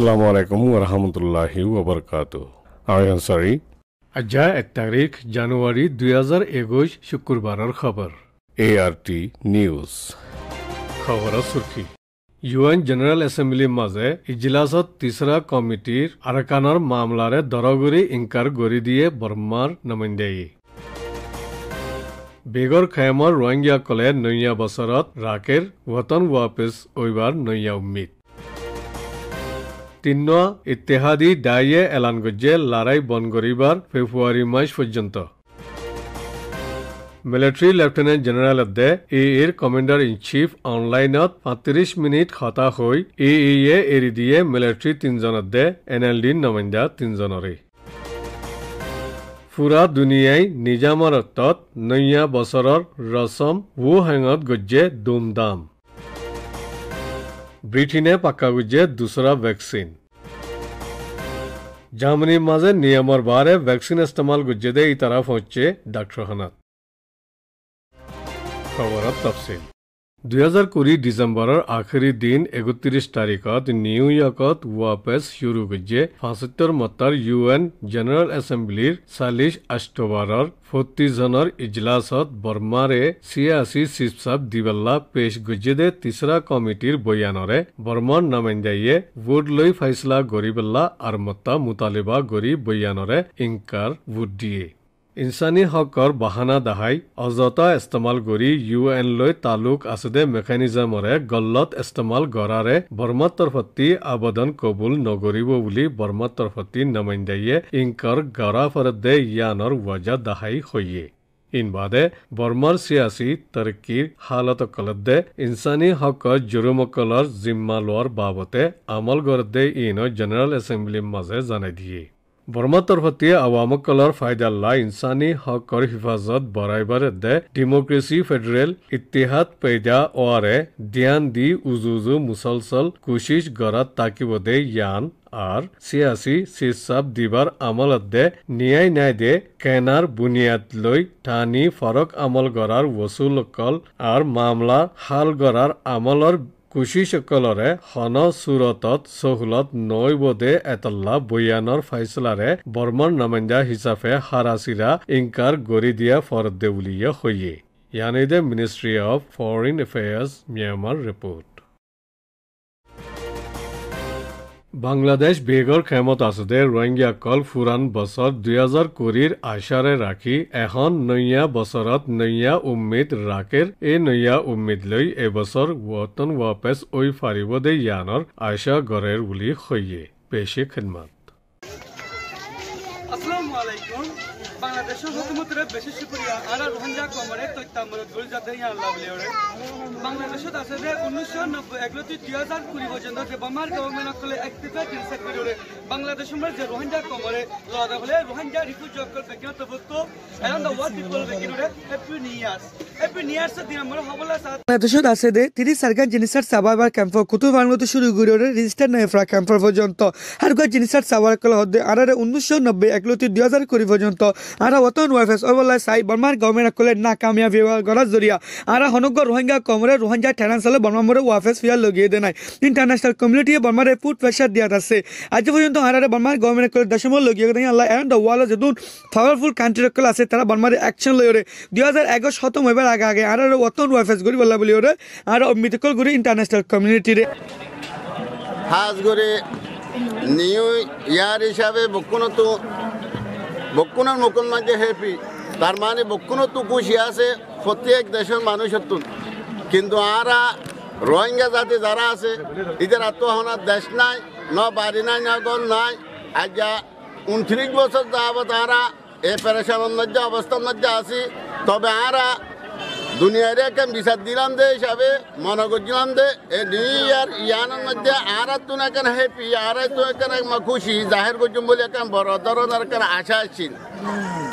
السلام علیکم ورحمۃ اللہ وبرکاتہ আজ এক তারিখ জানুয়ারি দুই হাজার একুশ শুক্রবার খবর এ আর টি নিউজ খবর সুখী ইউএন জেনেরাল এসেম্বলির মাজে ইজলাসত তিসরা কমিটির আরাকানর মামলারে দরগুড়ি ইনকার গড়ি দিয়ে বর্মার নমিন্দেয়ী বেগর খায়ামর রোহিঙ্গিয়া কলে নৈয়া বছরত রাকের ওয়াতন ওয়াপিস ওইবার নৈয়া উম্মিত তিন্ন ইত্যাদি দায়ে এলান গজ্জে লড়াই বন করিবার ফেব্রুয়ারি মাস পর্যন্ত মিলিটারি লেফটেন্ট জেনেরাল দে এ ইর কমান্ডার ইন চিফ অনলাইনত পঁয়ত্রিশ মিনিট হতা হই এ ইয়ে এৰি দিয়ে মিলিটাৰি তিনজন দে এন এল ডি নমাইন্দা তিনজনৰে পুৰা দুনিয়াই নিজামৰত নৈয়া ৰচম ৰসম ওহেঙত গজ্জে দুমদাম ಬ್ರಿಟನ್ನೇ ಪಕ್ಕಾಗುಜ್ಜೆ ದೂಸರಾ ವ್ಯಾಕ್ಸಿನ್ जर्मनी माजे नियमर बारे वैक्सीन इस्तेमाल गुज्जे दे तरफ पहुंचे डॉक्टर हनत खबर तफसील দুহেজাৰ কুৰি ডিচেম্বৰৰ আখৰি দিন একত্ৰিশ তাৰিখত নিউয়ৰ্কত ৱাপেচ শুৰু হৈছে পঁচত্তৰ মতাৰ ইউ এন জেনেৰেল এছেম্বলিৰ চাল্লিছ অক্টোবৰৰ ফৰ্টিজনৰ ইজলাছত বৰ্মাৰে চিয়াচী শিৱচাপ দিবেলা পেছ গুজে দে তিচৰা কমিটিৰ বয়ানৰে বৰ্মাৰ নামাইণ্ডাইয়ে ভোট লৈ ফাইচলা গঢ়িবেলা আৰু মতা মোতালিবা গঢ়ি বয়ানৰে ইংকাৰ ভোট দিয়ে ইনছানী হকৰ বাহানা দাহাই অযথা ইস্তেমাল কৰি ইউ এন লৈ তালুক আছোতে মেকানিজমৰে গল্লত ইস্তেমাল কৰাৰে বৰ্মা তৰফতি আবেদন কবুল নগৰিব বুলি বৰ্মা তৰফতি নমাইণ্ডাইয়ে ইংকৰ গৰাফৰদে ইয়ানৰ ৱজা দাহাই সৈয়ে ইনবাদে বৰ্মাৰ চিয়াচী তৰ্কীৰ হালত কলদে ইনচানী হকৰ জুৰুমকলৰ জিম্মা লোৱাৰ বাবতে আমলগৰদে ইনৰ জেনেৰেল এছেম্বলিৰ মাজে জনাই দিয়ে বৰ্মাৰ তৰফতে আৱামক ফাইদা লা ইনচানী হকৰ হিফাজত বঢ়াইবাৰ দে ডেমক্ৰেচি ফেডাৰেল ইতিহাদ পেদা অৱাৰে ধ্যান দি উজুজু উজু মুছলচল কোচিচ গৰাত তাকিব দে ইয়ান আৰ চিয়াচী চিচাব দিবাৰ আমলত দে ন্যায় নাই দে কেনাৰ বুনিয়াদ লৈ টানি ফৰক আমল গঢ়াৰ ৱচুল কল আৰু মামলা হাল গঢ়াৰ আমলৰ কুশীসকলৰে হন চুৰতত চহুলত নৈ বদে এতল্লা বৈয়ানৰ ফাইচলাৰে বৰ্মন নমাইণ্ডা হিচাপে হাৰাচিৰা ইংকাৰ গঢ়ি দিয়া ফৰদে বুলিয়ে সৈয়ে ইয়ানেই দে ministry of foreign affairs Myanmar report Bangladesh বেগৰ খেমত আছোঁতে ৰোহিংগীসকল ফুৰাণ বছৰ দুই হাজাৰ কোৰিৰ আশাৰে ৰাখি এখন নৈয়া বছৰত নৈয়া উম্মিদ ৰাকেৰ এই নৈয়া উম্মিদ লৈ এবছৰ ৱৰ্তন ৱাপেছ ঐ ফাৰিব দে ইয়ানৰ আশা গঢ়েৰ বুলি সৈয়ে পেছে খেদমত বাংলাদেশের হুকুমতরে বেশি সুপ্রিয়া আর রোহিঙ্গা কমরে তৈতামরত গুলজাতে ইয়ার লাভ লিওরে বাংলাদেশত আছে যে উনিশশো নব্বই একলতি দুই হাজার কুড়ি পর্যন্ত যে বামার গভর্নমেন্ট কলে একটিফা ক্রিসেট করিওরে বাংলাদেশ যে রোহিঙ্গা কমরে লওয়া হলে রোহিঙ্গা রিফিউজ অকল বেকিনা তবত্ত এরান দা ওয়ার্ল্ড পিপল বেকিনোরে হ্যাপি নিয়াস হ্যাপি নিয়াস আছে যে তিরিশ সারগান জিনিসার সাবাইবার ক্যাম্প কুতুব আঙ্গত শুরু করিওরে রেজিস্টার নয়ফ্রা ক্যাম্প পর্যন্ত আর জিনিসার সাবার কল হদ্দে আনারে উনিশশো নব্বই একলতি দুই হাজার কুড়ি পর্যন্ত আরা ওতন ওয়াইফেস ওবলাই সাই বর্মার গভর্নমেন্ট আকলে না কামিয়া কামিয়াবি গরাজ জরিয়া আরা হনগর রোহিঙ্গা কমরে রোহিঙ্গা ঠেনাঞ্চলে বর্মা মোরে ওয়াইফেস ফিয়ার লগিয়ে দে নাই ইন্টারন্যাশনাল কমিউনিটি বর্মারে ফুড প্রেশার দিয়া আছে আজ পর্যন্ত আরারে বর্মার গভর্নমেন্ট আকলে দশমল লগিয়ে দেয় আল্লাহ এন্ড দ্য ওয়ার্ল্ড যদুন পাওয়ারফুল কান্ট্রি আকল আছে তারা বর্মারে অ্যাকশন রে দুই হাজার এগারো শতম এবার আগে আগে আর ওতন ওয়াইফেস গরি বলা বলি ওরে আর মিতকল গরি ইন্টারন্যাশনাল কমিউনিটি রে হাজ করে নিউ ইয়ার হিসাবে কোনো তো বকুনা নকুন মাঝে হেপি তার মানে বকুনো তুকুশি আছে প্রত্যেক দেশের মানুষের তুন কিন্তু আরা রোহিঙ্গা জাতি যারা আছে এদের আত্মহনার দেশ নাই ন বাড়ি নাই না গল নাই আজ উনত্রিশ বছর যাবত আরা এ পেরেশান অবস্থান মধ্যে আছি তবে আরা দুনিয়ারে একটা বিষাদ দিলাম দে হিসাবে মনে করছিলাম দে দুই ইয়ার ইয়ানের মধ্যে আর তুন এখন হ্যাপি আর তুই এখন খুশি জাহির করছিলাম বলে এখন বড় ধরনের এখন আশা আসছিল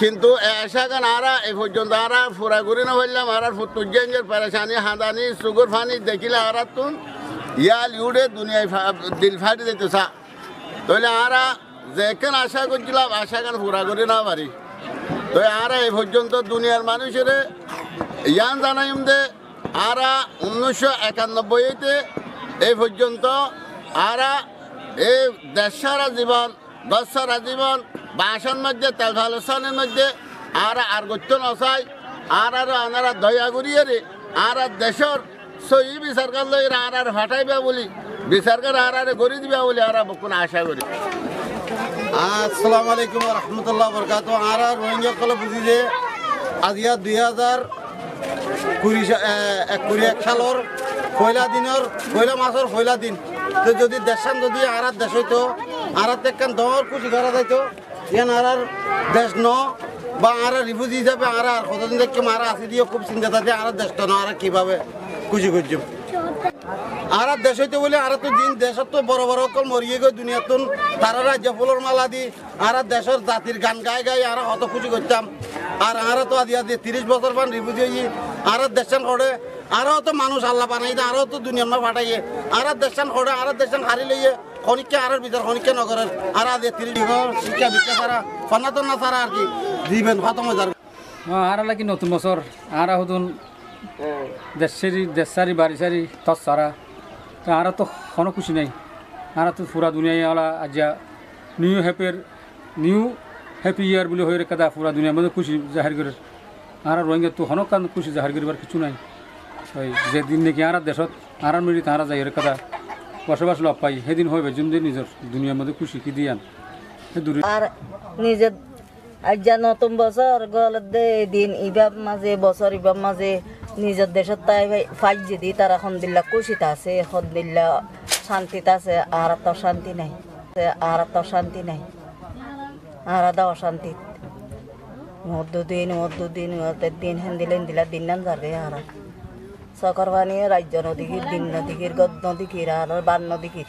কিন্তু আশা কেন আর এ পর্যন্ত আরা ফুরা ঘুরি না হইলাম আর ফুতুজেঞ্জের পেরেশানি হাঁদানি সুগর ফানি দেখিলে আর তুন ইয়াল ইউডে দুনিয়ায় দিল ফাটি দিতে চা তাহলে যে যেখান আশা করছিলাম আশা কেন ফুরা করি না পারি তো আর এ পর্যন্ত দুনিয়ার মানুষের ইয়ান জানাইম দে আরা উনিশশো একানব্বইতে এই পর্যন্ত আরা এই দেশ সারা জীবন দশ সারা জীবন বাসন মধ্যে তেলভালোসনের মধ্যে আর আর গত্য নসাই আর আর আনারা দয়া করিয়ে আর আর দেশের সহি বিচার করলে আর আর হটাইবা বলি বিচার আর আর গড়ি দিবা বলি আর বকুন আশা করি আসসালামু আলাইকুম রহমতুল্লাহ বরকাত আর রোহিঙ্গা কলে বুঝি যে আজিয়া দুই হাজার কুড়ি কুড়ি এক সালর পয়লা দিনের পয়লা মাসের পয়লা দিন তো যদি দেশান যদি আরাত দেশ হইতো আরাত একখান দর কুচি করা যাইতো ইয়ান আর দেশ ন বা আর রিফিউজি হিসাবে আর আর কতদিন দেখি আর আসি দিয়ে খুব চিন্তা থাকে আর দেশ তো না আর কীভাবে কুচি করছি আর দেশ হইতে বলে আর তো দিন দেশের তো বড় বড় অকল মরিয়ে গই দুনিয়াতুন তারা রাজ্য ফুলর মালা দি আর দেশের জাতির গান গায় গায় আর অত খুশি করতাম আর আর আদি আদি তিরিশ বছর পান রিফিউজি আর দেশন হড়ে আরো তো মানুষ আল্লাহ বানাই দে আরো তো দুনিয়ার মা ফাটাইয়ে আর দেশন হড়ে আর দেশন হারি লইয়ে খনিকা আর ভিতর খনিকা নগরের আর আজ তিরি শিক্ষা বিক্ষা ছাড়া সনাতন না ছাড়া আর কি দিবেন হয়ে যাবে আর লাগি নতুন বছর আর হুদুন দেশারি দেশারি বাড়ি সারি তস সারা আর তো কোনো খুশি নাই আর তো পুরা দুনিয়ায় আলা আজিয়া নিউ হ্যাপের নিউ হ্যাপি ইয়ার বলে হয়ে রেখা পুরা দুনিয়ার মধ্যে খুশি জাহির করে আর রোহিঙ্গা তো হনকান খুশি জাহার করিবার কিছু নাই ওই যেদিন নাকি আর দেশত আর মিলি তাহারা যাই কথা বসবাস লাভ পাই সেদিন হইবে যে নিজের দুনিয়ার মধ্যে খুশি কি দিয়ান আর নিজের আজ নতুন বছর গল দিন ইবাব মাঝে বছর ইবাব মাঝে নিজের দেশের তাই ফাইজ যদি তার দিল্লা খুশিতে আছে সন্দিল্লা শান্তিতে আছে আর তো শান্তি নাই আর তো শান্তি নাই আর অশান্তি মদ্দুদ্দিন মদ্দুদ্দিন দিন হেন্দিলেন দিলা দিন নান জাগে আর সকর রাজ্য নদীগির দিন নদীগির গদ নদীগির আর বান নদীগির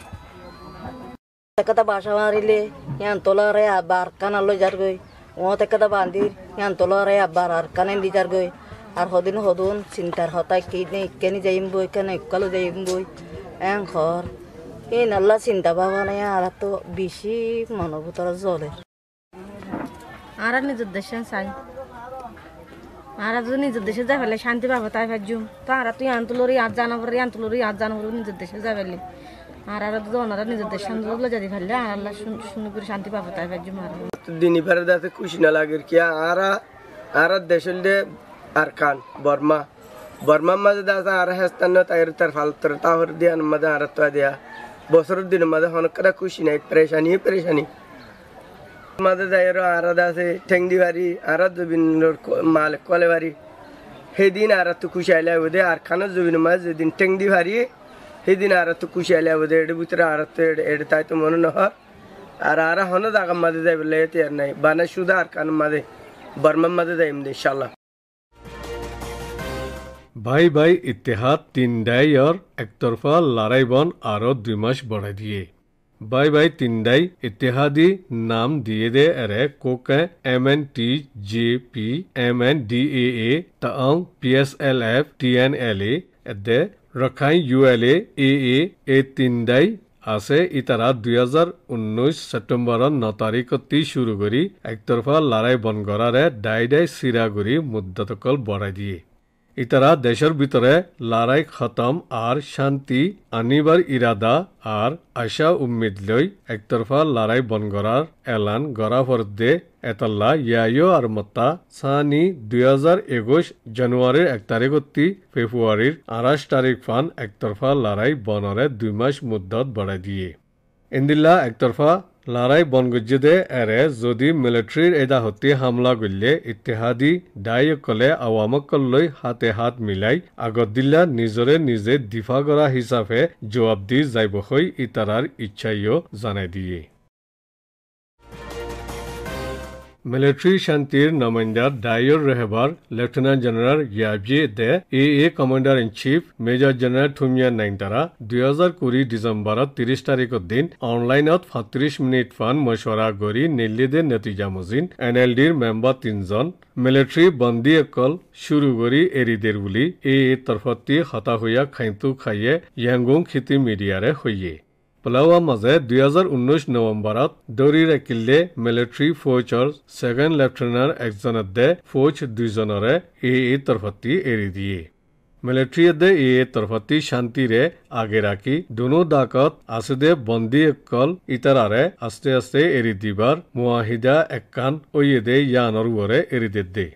একটা বাসা মারিলে ইয়ান তোলা রে আবার কানা লই যার গই ও একটা বান্দির ইয়ান তোলা রে আবার আর কানে লি যার গই আর হদিন হদুন চিন্তার হতায় কি নে যাইম বই কেন ইকালো যাইম বই এং এই নাল্লা চিন্তা ভাবনা আর তো বেশি মানবতার জলে আর নিজের দেশে চাই আর যদি নিজের দেশে যাই ফেলে শান্তি পাবো তাই ভাজুম তো আর তুই আন্তলোরি আর জানাবরি আন্তলোরি আর জানাবরি নিজের দেশে যাই ফেলি আর আর তো ওনারা নিজের দেশে আন্দোলন যদি ফেললে আর আল্লাহ সুন্দর করে শান্তি পাবো তাই ভাজুম আর দিনী ফেরার দাতে খুশি না লাগে কি আর আর দেশের আর কান বর্মা বর্মার মাঝে দাদা আর হেস্তান তাইর তার ফালতর তাহর দিয়ান মাঝে আর তো দিয়া বছরের দিন মাঝে হনকটা খুশি নাই পরেশানি পরেশানি মাঝে যাইয়েরও আরাধ আছে ঠেংদি বাড়ি আরাধ জবিনর মাল কলে বাড়ি সেদিন আর তো খুশি আইলে বোধে আর খানোর জবিন মাছ যেদিন ঠেংদি বাড়ি সেদিন আর তো খুশি আইলে বোধে এর ভিতরে আর তো এর তাই তো মনে নহয় আর আর হন আগাম মাঝে যাই বলে আর নাই বানা শুধু আর কান মাঝে বর্মার মাঝে যাই ইনশাল্লাহ ভাই ভাই ইতিহাদ তিন ডাইয়র একতরফা লড়াই বন আরও দুই মাস বড়াই দিয়ে ভাই ভাই তিনিদাই ইতিহাদি নাম দিয়ে দে এরে কোকে M N T J P M N D A A টং P S L F T N L A দে রখাই U L A A A A তিনিদাই আছে ই তারা দুই হাজার উনৈশ ছেপ্টেম্বৰৰ ন তাৰিখতে শুৰু কৰি একতৰফা লাৰাই বনগৰাৰে ডাই ডাই চিৰাগুৰি মুদ্ৰাতকল বঢ়াই দিয়ে ইতারা দেশের ভিতরে লড়াই খতম আর শান্তি আনিবার ইরাদা আর আশা উম্মিদ লই একতরফা লড়াই বনগরার এলান গড়া ফরদে এতাল্লা ইয়াইও আর মত্তা সানি দুই হাজার একুশ জানুয়ারির এক তারিখ ফেব্রুয়ারির আড়াশ তারিখ ফান একতরফা লড়াই বনরে দুই মাস মুদ্দত বাড়াই দিয়ে ইন্দিল্লা একতরফা লাৰাই বনগুজ্জেদে এৰে যদি মিলিটাৰীৰ এটা সৈতে হামলা কৰিলে ইতিহাদী ডাইসকলে আৱামকললৈ হাতে হাত মিলাই আগত দিলা নিজৰে নিজে দিফা কৰা হিচাপে জবাব দি যাবহৈ ইটাৰাৰ ইচ্ছাইও জানাই দিয়ে মিলিটারি শান্তির নমাইন্দার ডায়র রেহবার লেফটেন্যান্ট জেনারেল ইয়াবজি দে এ এ commander in chief major general থুমিয়া নাইনতারা দুই হাজার কুড়ি ডিসেম্বর তিরিশ তারিখের দিন অনলাইন সাতত্রিশ মিনিট ফান মশওয়ারা গড়ি নিল্লিদের নতিজা মজিন এন এল ডির মেম্বার তিনজন মিলিটারি বন্দী অকল শুরু করে এরি দের বলে এ এ তরফতি হতা হইয়া খাইতু খাইয়ে ইয়াঙ্গুং খিতি মিডিয়ারে হইয়ে পালাৱাৰ মাজে দুহেজাৰ ঊনৈছ নৱেম্বৰত দৌৰিৰে কিল্লে মিলিটাৰী ফৌজৰ ছেকেণ্ড লেফটেনেণ্ট একজনৰ দে ফৌজ দুজনৰে এ এ তৰফতি এৰি দিয়ে মিলিটাৰীয়ে দে এ এ তৰফতি শান্তিৰে আগে ৰাখি দুনো ডাকত আছুদে বন্দী অকল ইটাৰাৰে আস্তে আস্তে এৰি দিবাৰ মুৱাহিদা একান ঐয়েদে য়ানৰ ওৱৰে এৰি দে দে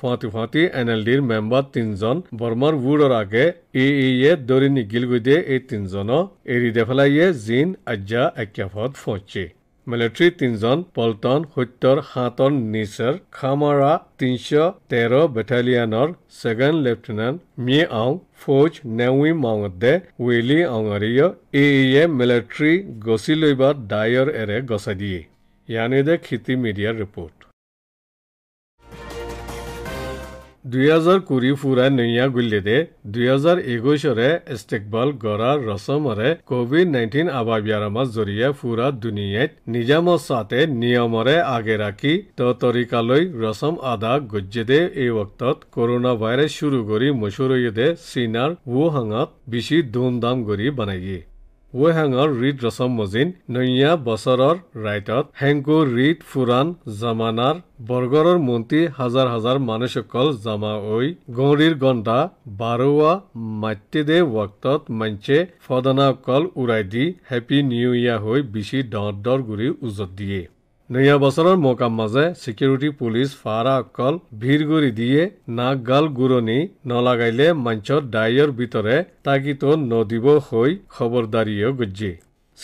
ফুৱাতি ফুৱাতি এন এল ডিৰ মেম্বাৰ তিনিজন বৰ্মাৰ বুৰৰ আগে এ ই ইয়ে দৰিনী গিলগুদিয়ে এই তিনিজনক এৰি দেফেলাইয়ে জিন আজ্জা একেফত ফচি মিলিটাৰী তিনিজন পল্টন সত্যৰ সাতন নিচৰ খামাৰা তিনিশ তেৰ বেটালিয়ানৰ ছেকেণ্ড লেফটেনেণ্ট মিয়ে আং ফৌজ নেউই মাওদে ৱেলি অঙৰিয় এ ই ইয়ে মিলিটাৰী গচি লৈবাৰ ডায়ৰ এৰে গচাই দিয়ে ইয়ানেদে দে খেতি মিডিয়াৰ ৰিপৰ্ট ଦୁଇହଜାର କୋଡ଼ିଏ ପୁରା ନିଆଁ ଗୁଲିରେ ଦୁଇହଜାର ଏକୋଇଶରେ ଇଷ୍ଟେକବଲ ଗରା ରସମରେ କୋଭିଡ ନାଇଣ୍ଟିନ୍ ଆବାବ୍ୟାରମ ଜରିଆ ପୁରା ଦୁନିଆ ନିଜାମ ସାଥେ ନିୟମରେ ଆଗେ ରାକି ତ ତରିକାଲୈ ରସମ ଆଦା ଗୁଜେଦେ ଏ ବକ୍ତ କରୋନା ଭାଇରସ ସୁରୁ କରି ମସୁରଦେ ସିନାର ଓ ହଙ୍ଗତ ବିଶି ଧୁମଧାମ କରି ବନାଇ ৱেহাঙৰ ৰিট ৰচম মজিন নৈয়া বছৰৰ ৰাইটত হেংকু ৰিট ফুৰাণ জমানাৰ বৰ্গৰৰ মন্ত্ৰী হাজাৰ হাজাৰ মানুহসকল জমা ঐ গৌৰীৰ গণ্ডা বাৰুৱা মাতৃদে ৱক্তত মঞ্চে ফদনাসকল উৰাই দি হেপী নিউ ইয়াৰ হৈ বিচি দৰ দৰ গুৰি উজত দিয়ে নয়া বছৰৰ মোকাম মাজে ছিকিউৰিটি পুলিচ ফাৰা অকল ভিৰ গুৰি দিয়ে নাক গাল গুৰণি নলগাইলে মঞ্চত ডায়ৰ ভিতৰে তাকিত নদীব হৈ খবৰদাৰীয়ে গুজি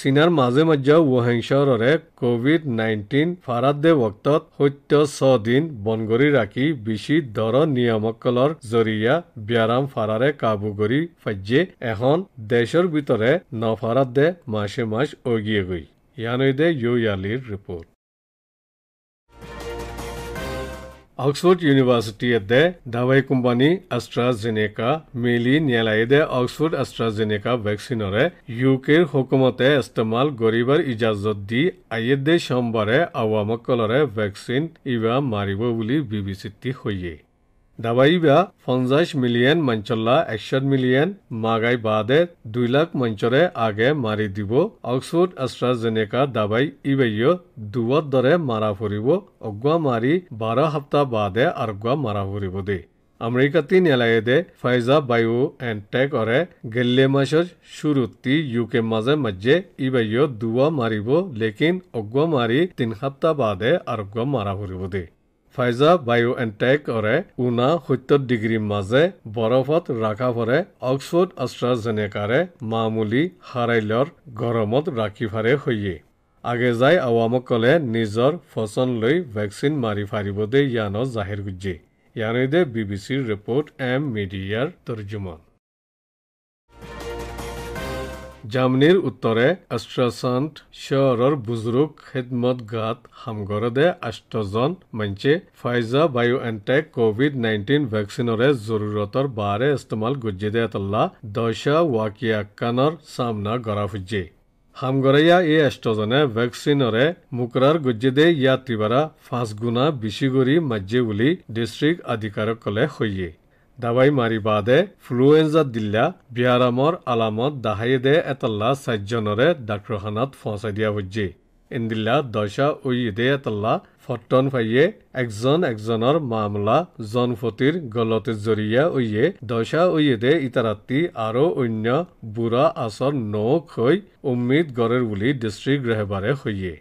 চীনাৰ মাজে মাজে ৱুহেংশ্বৰৰে কভিড নাইণ্টিন ফাৰাদে বক্তত সত্য ছদিন কৰি ৰাখি বিচি দৰ নিয়ামকলৰ জৰিয়া ব্যাৰাম ফাৰাৰে কাবু কৰি ফাজ্যে এখন দেশৰ ভিতৰে নফাৰাদে মাছে মাছ অগিয়ে গৈ ইয়ানৈদে ইউ য়ালিৰ ৰিপৰ্ট ಆಕ್ಸ್ಫರ್ಡ್ ಯೂನಿವರ್ಸಿಟಿಯದ್ದೇ ದವೈ ಕುಂಬಾನಿ ಅಸ್ಟ್ರಾಜೆನೆಕಾ ಮೇಲಿ ನ್ಯಾಲಯದೇ ಆಕ್ಸ್ಫರ್ಡ್ ಅಸ್ಟ್ರಾಜೆನೆಕಾ ವ್ಯಾಕ್ಸಿನರೆ ಯುಕೆ ಹುಕುಮತೆ ಇಸ್ತಮಾಲ್ ಗೊರಿಬರ್ ಇಜಾಜತ್ ದಿ ಅಯ್ಯದ್ದೇ ಶಂಬರೆ ಅವಾಮಕ್ಕಲರೆ ವ್ಯಾಕ್ಸಿನ್ ಇವ ಮಾರಿವ ಬುಲಿ ಬಿಬಿಸಿತ್ತಿ ಹೊಯ್ಯೆ দবাইবা ফনজাশ মিলিয়ন মনচলা 100 মিলিয়ন মাগাই বাদে 2 লাখ মনচরে আগে মারি দিব অক্সোড অ্যাস্ট্রাজেনেকা দবাই ইবাইও দুয়া দরে মারা পড়িব অগওয়া মারি 12 হপ্তা বাদে আরগওয়া মারা হরিব দে আমেরিকা তিন এলায়েদে ফাইজা বায়ো এন্ড টেক অরে গেল্লেমাশ শুরুতি ইউকে মাঝে মাঝে ইবাইও দুয়া মারিবো লেকিন অগওয়া মারি 3 হপ্তা বাদে আরগওয়া মারা হরিব দে ফাইজা বায়ু এণ্টেক অৰে উনা সত্তৰ ডিগ্ৰীৰ মাজে বৰফত ৰাখা ৰাখাফৰে অক্সফৰ্ড অষ্ট্ৰাজেনেকাৰে মামুলি হাৰাইলৰ গৰমত ৰাখি ফাৰে সৈয়ে আগে যায় আৱামক কলে নিজৰ ফচন লৈ ভেকচিন মাৰি ফাৰিব দে ইয়ানৰ জাহিৰ গুজে ইয়ানৈ দে বি বি চিৰ ৰিপৰ্ট এম মিডিয়াৰ তৰ্জুমা জামনির উত্তরে আষ্ট্রাসন্ট শহরের বুজরুক খেদমতগাত হামগরদে আষ্টজন মঞ্চে Pfizer BioNTech Covid nineteen ভ্যাকসিনরে জরুরতর বারে ইস্তেমাল গুজিদে তল্লা দশা ওয়াকিয়াকানর সামনা গড়া ফুজে হামগরাইয়া এই এষ্টজনে ভ্যাকসিনরে মুকরার গুজিদে ইয়াত্রীবারা ফাঁস গুণা বেশি গরি মাজ্জে বলে ডিস্ট্রিক্ট আধিকারকলে হইয়ে দাবাই মাৰিবা দে ফ্লুৱেঞ্জা দিল্লা বিয়াৰামৰ আলামত দাহাই দে এটল্লা চাৰিজনৰে ডাক্তৰখানাত ফঁচাই দিয়া বুজি ইন্দিল্লা দশা ঐ ইদে এটল্লা ফটন ফাইয়ে একজন একজনৰ মামলা জনফতিৰ গলতে জৰিয়া ঐয়ে দশা ঐ ইদে ইতাৰাতি আৰু অন্য বুঢ়া আচৰ নৌক হৈ উম্মিদ গড়ৰ বুলি ডিষ্ট্ৰিক্ট গ্ৰহবাৰে হৈয়ে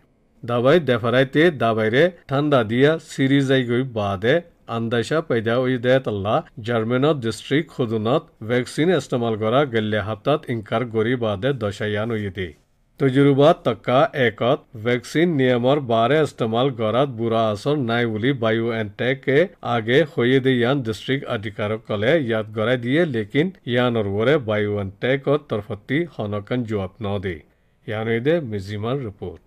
দাবাই দেফাৰাইতে দাবাইৰে ঠাণ্ডা দিয়া চিৰি যায়গৈ বাদে আন্দাইছা পাইদা ওই দেত আল্লাহ জার্মেনত ডিস্ট্রিক্ট খুদুনত ভ্যাকসিন ইস্তেমাল করা গেল্লে হাপ্তাত ইনকার গরি বাদে দশাইয়ান উইদি তজুরুবা তক্কা একত ভ্যাকসিন নিয়মর বারে ইস্তেমাল করাত বুড়া আসর নাই বলে বায়ু এন্টেকে আগে হয়ে দে ইয়ান ডিস্ট্রিক্ট আধিকারক কলে ইয়াদ গড়াই দিয়ে লেকিন ইয়ান ওরে বায়ু এন্টেকত তরফতি হনকান জবাব ন দে ইয়ানুইদে মিজিমার রিপোর্ট